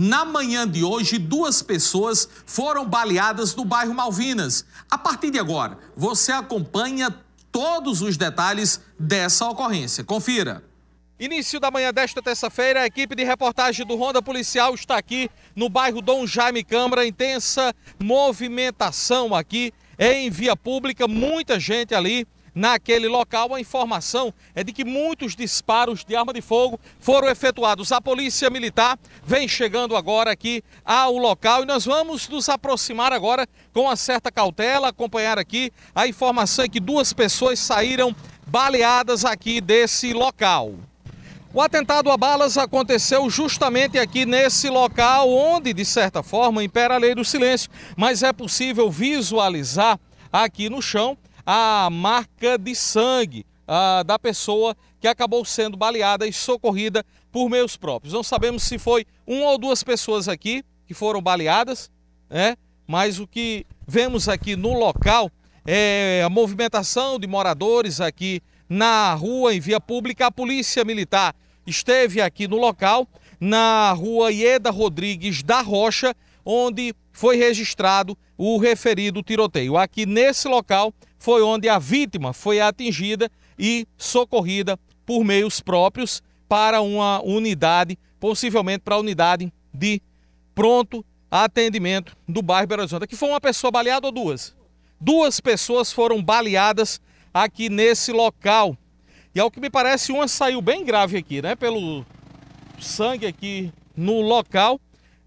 Na manhã de hoje, duas pessoas foram baleadas no bairro Malvinas. A partir de agora, você acompanha todos os detalhes dessa ocorrência. Confira. Início da manhã desta terça-feira, a equipe de reportagem do Ronda Policial está aqui no bairro Dom Jaime Câmara. Intensa movimentação aqui em via pública, muita gente ali naquele local, a informação é de que muitos disparos de arma de fogo foram efetuados. A polícia militar vem chegando agora aqui ao local e nós vamos nos aproximar agora com uma certa cautela, acompanhar aqui a informação é que duas pessoas saíram baleadas aqui desse local. O atentado a balas aconteceu justamente aqui nesse local, onde, de certa forma, impera a lei do silêncio, mas é possível visualizar aqui no chão a marca de sangue da pessoa que acabou sendo baleada e socorrida por meios próprios. Não sabemos se foi uma ou duas pessoas aqui que foram baleadas, né? mas o que vemos aqui no local é a movimentação de moradores aqui na rua em via pública. A polícia militar esteve aqui no local, na rua Ieda Rodrigues da Rocha, onde foi registrado o referido tiroteio. Aqui nesse local foi onde a vítima foi atingida e socorrida por meios próprios para uma unidade, possivelmente para a unidade de pronto atendimento do bairro Belo Horizonte. Aqui foi uma pessoa baleada ou duas? Duas pessoas foram baleadas aqui nesse local. E ao que me parece, uma saiu bem grave aqui, né? Pelo sangue aqui no local.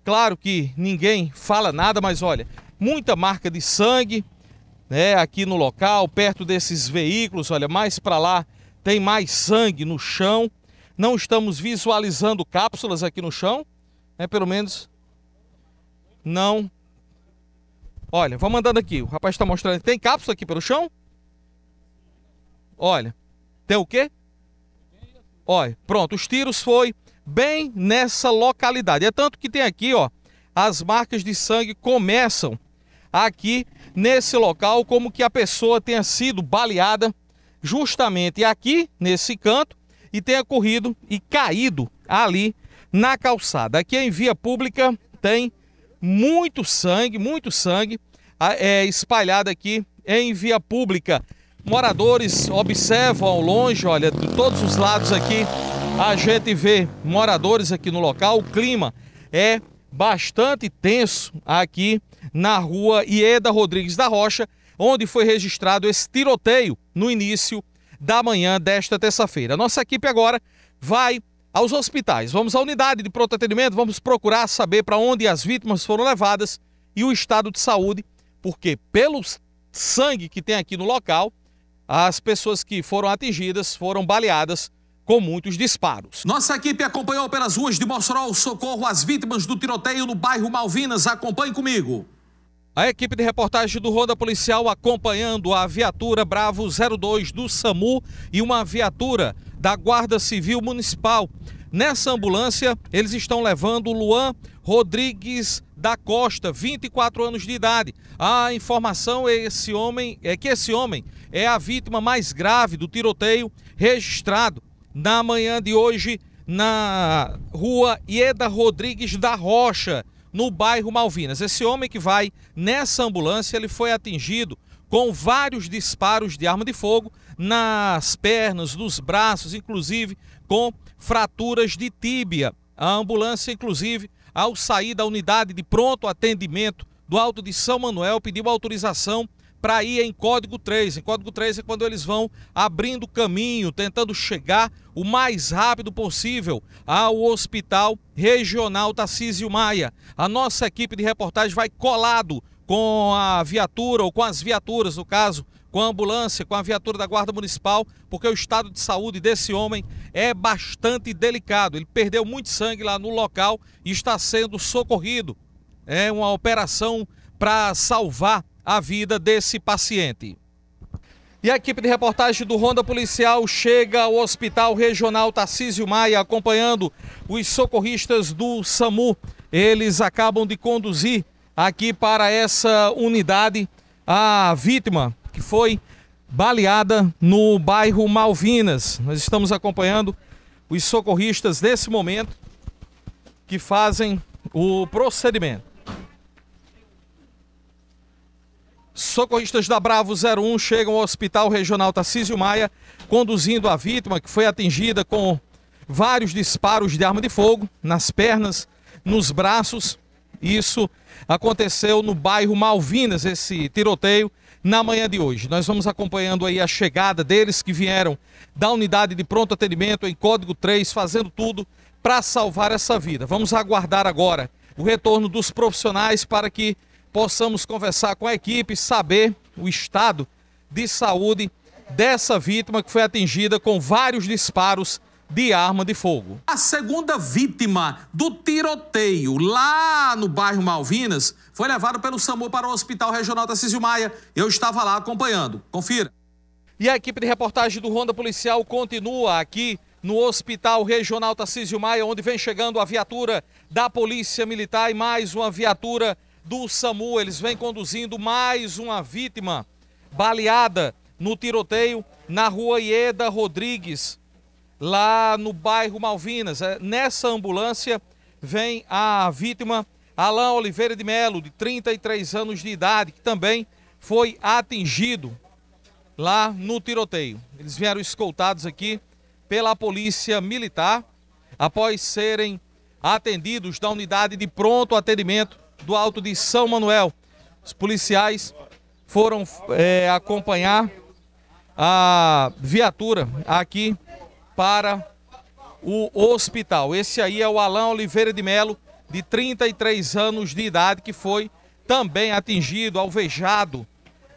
Claro que ninguém fala nada, mas olha, muita marca de sangue, né, aqui no local, perto desses veículos, olha, mais para lá tem mais sangue no chão. Não estamos visualizando cápsulas aqui no chão, né, pelo menos não. Olha, vamos andando aqui, o rapaz está mostrando, tem cápsula aqui pelo chão? Olha, tem o quê? Olha, pronto, os tiros foi bem nessa localidade. É tanto que tem aqui, ó, as marcas de sangue começam aqui nesse local, como que a pessoa tenha sido baleada justamente aqui nesse canto e tenha corrido e caído ali na calçada. Aqui em via pública tem muito sangue, muito sangue é, espalhado aqui em via pública. Moradores observam ao longe, olha, de todos os lados aqui a gente vê moradores aqui no local, o clima é bastante tenso aqui na rua Ieda Rodrigues da Rocha, onde foi registrado esse tiroteio no início da manhã desta terça-feira. Nossa equipe agora vai aos hospitais. Vamos à unidade de pronto atendimento, vamos procurar saber para onde as vítimas foram levadas e o estado de saúde, porque pelo sangue que tem aqui no local, as pessoas que foram atingidas foram baleadas com muitos disparos. Nossa equipe acompanhou pelas ruas de Mossoró o socorro às vítimas do tiroteio no bairro Malvinas. Acompanhe comigo. A equipe de reportagem do Ronda Policial acompanhando a viatura Bravo 02 do SAMU e uma viatura da Guarda Civil Municipal. Nessa ambulância, eles estão levando Luan Rodrigues da Costa, 24 anos de idade. A informação é, esse homem, é que esse homem é a vítima mais grave do tiroteio registrado na manhã de hoje na rua Ieda Rodrigues da Rocha, no bairro Malvinas. Esse homem que vai nessa ambulância, ele foi atingido com vários disparos de arma de fogo nas pernas, nos braços, inclusive com fraturas de tíbia. A ambulância, inclusive, ao sair da unidade de pronto atendimento do Alto de São Manuel, pediu autorização para ir em código 3. Em código 3 é quando eles vão abrindo caminho, tentando chegar o mais rápido possível ao Hospital Regional Tarcísio Maia. A nossa equipe de reportagem vai colado com a viatura, ou com as viaturas, no caso, com a ambulância, com a viatura da Guarda Municipal, porque o estado de saúde desse homem é bastante delicado. Ele perdeu muito sangue lá no local e está sendo socorrido. É uma operação para salvar a vida desse paciente. E a equipe de reportagem do Ronda Policial chega ao Hospital Regional Tarcísio Maia acompanhando os socorristas do SAMU. Eles acabam de conduzir aqui para essa unidade a vítima que foi baleada no bairro Malvinas. Nós estamos acompanhando os socorristas nesse momento que fazem o procedimento. Socorristas da Bravo 01 chegam ao Hospital Regional Tarcísio Maia, conduzindo a vítima que foi atingida com vários disparos de arma de fogo nas pernas, nos braços. Isso aconteceu no bairro Malvinas, esse tiroteio, na manhã de hoje. Nós vamos acompanhando aí a chegada deles que vieram da unidade de pronto atendimento em código 3, fazendo tudo para salvar essa vida. Vamos aguardar agora o retorno dos profissionais para que possamos conversar com a equipe, saber o estado de saúde dessa vítima que foi atingida com vários disparos de arma de fogo. A segunda vítima do tiroteio lá no bairro Malvinas foi levada pelo SAMU para o Hospital Regional da Císio Maia. Eu estava lá acompanhando. Confira. E a equipe de reportagem do Ronda Policial continua aqui no Hospital Regional Tarcísio Maia, onde vem chegando a viatura da Polícia Militar e mais uma viatura do SAMU. Eles vêm conduzindo mais uma vítima baleada no tiroteio na rua Ieda Rodrigues, lá no bairro Malvinas. É, nessa ambulância vem a vítima Alain Oliveira de Melo, de 33 anos de idade, que também foi atingido lá no tiroteio. Eles vieram escoltados aqui pela Polícia Militar após serem atendidos da unidade de pronto atendimento do Alto de São Manuel. Os policiais foram é, acompanhar a viatura aqui para o hospital. Esse aí é o Alain Oliveira de Melo, de 33 anos de idade, que foi também atingido, alvejado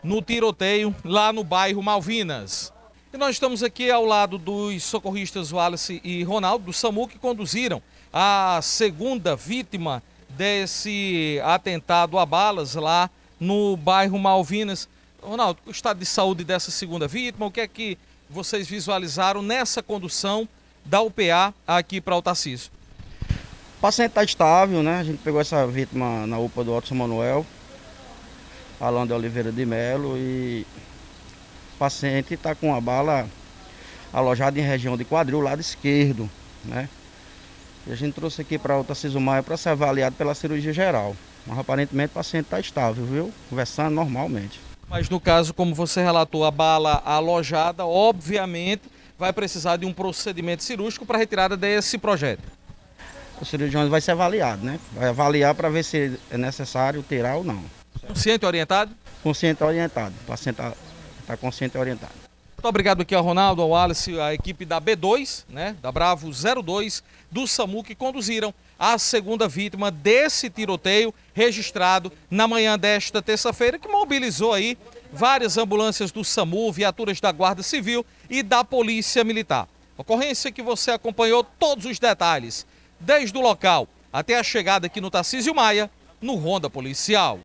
no tiroteio lá no bairro Malvinas. E nós estamos aqui ao lado dos socorristas Wallace e Ronaldo, do SAMU, que conduziram a segunda vítima desse atentado a balas lá no bairro Malvinas. Ronaldo, o estado de saúde dessa segunda vítima, o que é que vocês visualizaram nessa condução da UPA aqui para o Tarcísio? O paciente está estável, né? A gente pegou essa vítima na UPA do Otto São Manuel, Alain de Oliveira de Melo, e o paciente está com a bala alojada em região de quadril, lado esquerdo, né? E a gente trouxe aqui para o Tarcísio Maia para ser avaliado pela cirurgia geral. Mas aparentemente o paciente está estável, viu? Conversando normalmente. Mas no caso, como você relatou, a bala alojada, obviamente vai precisar de um procedimento cirúrgico para retirada desse projeto. O cirurgião vai ser avaliado, né? Vai avaliar para ver se é necessário tirar ou não. Consciente orientado? Consciente orientado. O paciente está tá consciente orientado. Muito obrigado aqui ao Ronaldo, ao Wallace, à equipe da B2, né, da Bravo 02, do SAMU, que conduziram a segunda vítima desse tiroteio registrado na manhã desta terça-feira, que mobilizou aí várias ambulâncias do SAMU, viaturas da Guarda Civil e da Polícia Militar. Ocorrência que você acompanhou todos os detalhes, desde o local até a chegada aqui no Tarcísio Maia, no Ronda Policial.